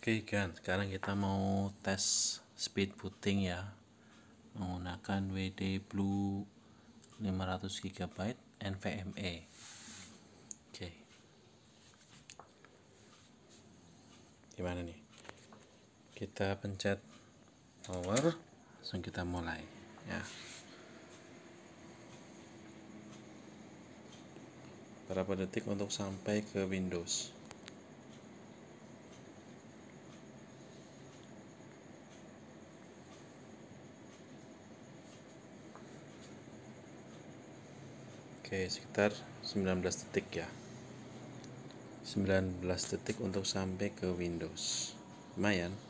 Oke okay kan sekarang kita mau tes speed booting ya menggunakan WD Blue 500 GB NVMe. Oke. Okay. Gimana nih? Kita pencet power, langsung kita mulai ya. Berapa detik untuk sampai ke Windows? Oke, sekitar 19 detik ya. 19 detik untuk sampai ke Windows. Lumayan.